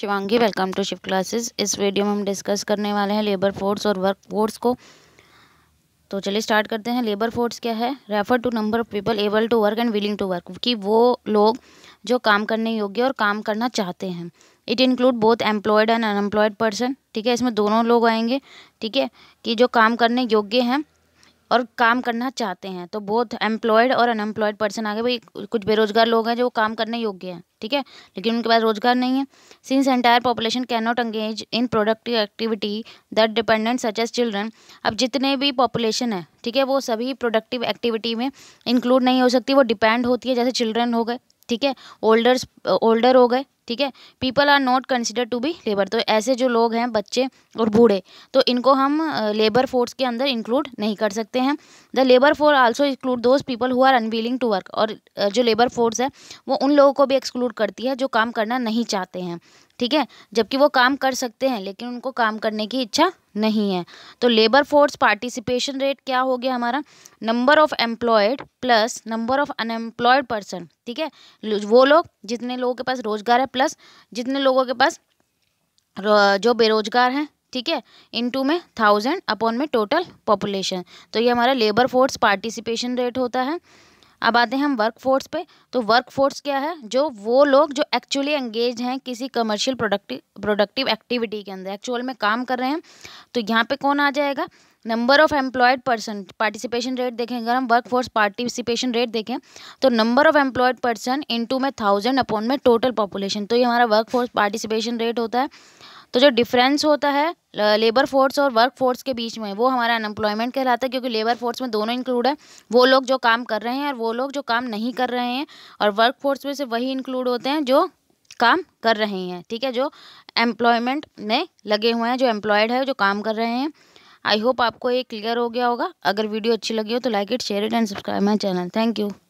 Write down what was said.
Shivangi welcome to Shiv classes इस video में हम डिस्कस करने वाले हैं लेबर फोर्स और वर्क फोर्स को तो चलिए स्टार्ट करते हैं लेबर फोर्स क्या है refer to number of people able to work and willing to work कि वो लोग जो काम करने योग्य और काम करना चाहते हैं it include both employed and unemployed person ठीक है इसमें दोनों लोग आएंगे ठीक है कि जो काम करने योग्य हैं और काम करना चाहते हैं तो बहुत एम्प्लॉयड और अनएम्प्लॉयड पर्सन आ गए भाई कुछ बेरोजगार लोग हैं जो काम करने योग्य हैं ठीक है लेकिन उनके पास रोजगार नहीं है since entire population can not engage in productive activity that dependent such as children अब जितने भी पॉपुलेशन है ठीक है वो सभी प्रोडक्टिव एक्टिविटी में इंक्लूड नहीं हो सकती वो डिपेंड होती है जैसे चिल्ड्रन हो गए ठीक है ओल्डर्स ओल्डर हो गए ठीक है people are not consider to be labour तो ऐसे जो लोग हैं बच्चे और बूढ़े तो इनको हम लेबर फोर्स के अंदर इंक्लूड नहीं कर सकते हैं the labour force also include those people who are unwilling to work और जो लेबर फोर्स है वो उन लोगों को भी एक्सक्लूड करती है जो काम करना नहीं चाहते हैं ठीक है जबकि वो काम कर सकते हैं लेकिन उनको काम करने की इच्छा नहीं है तो लेबर फोर्स पार्टिसिपेशन रेट क्या हो गया हमारा number of employed plus number of unemployed person ठीक है वो लोग जितने लोगों के पास रोजगार है प्लस जितने लोगों के पास जो बेरोजगार हैं ठीक है इनटू में थाउजेंड अपॉन में टोटल पॉपुलेशन तो ये हमारा लेबर फोर्स पार्टिसिपेशन रेट होता है अब आते हैं हम वर्कफोर्स पे तो वर्कफोर्स क्या है जो वो लोग जो एक्चुअली एंगेज हैं किसी कमर्शियल प्रोडक्टिव प्रोडक्टिव एक्टिविटी के अंदर एक्चुअल में काम कर रहे हैं तो यहाँ पे कौन आ जाएगा number of employed person participation rate देखें अगर हम वर्क फोर्स पार्टिसिपेशन रेट देखें तो number of employed person into में थाउजेंड अपॉन में टोटल पॉपुलेशन तो ये हमारा वर्क फोर्स पार्टिसिपेशन रेट होता है तो जो डिफरेंस होता है लेबर फोर्स और वर्क फोर्स के बीच में वो हमारा अनएम्प्लॉयमेंट कहलाता है क्योंकि लेबर फोर्स में दोनों इंक्लूड है वो लोग जो काम कर रहे हैं और वो लोग जो काम नहीं कर रहे हैं और वर्क फोर्स में से वही इंक्लूड होते हैं जो काम कर रहे हैं ठीक है जो एम्प्लॉयमेंट में लगे हुए हैं जो एम्प्लॉयड है जो काम कर रहे हैं आई होप आपको ये क्लियर हो गया होगा अगर वीडियो अच्छी लगी हो तो like it share it and subscribe my channel thank you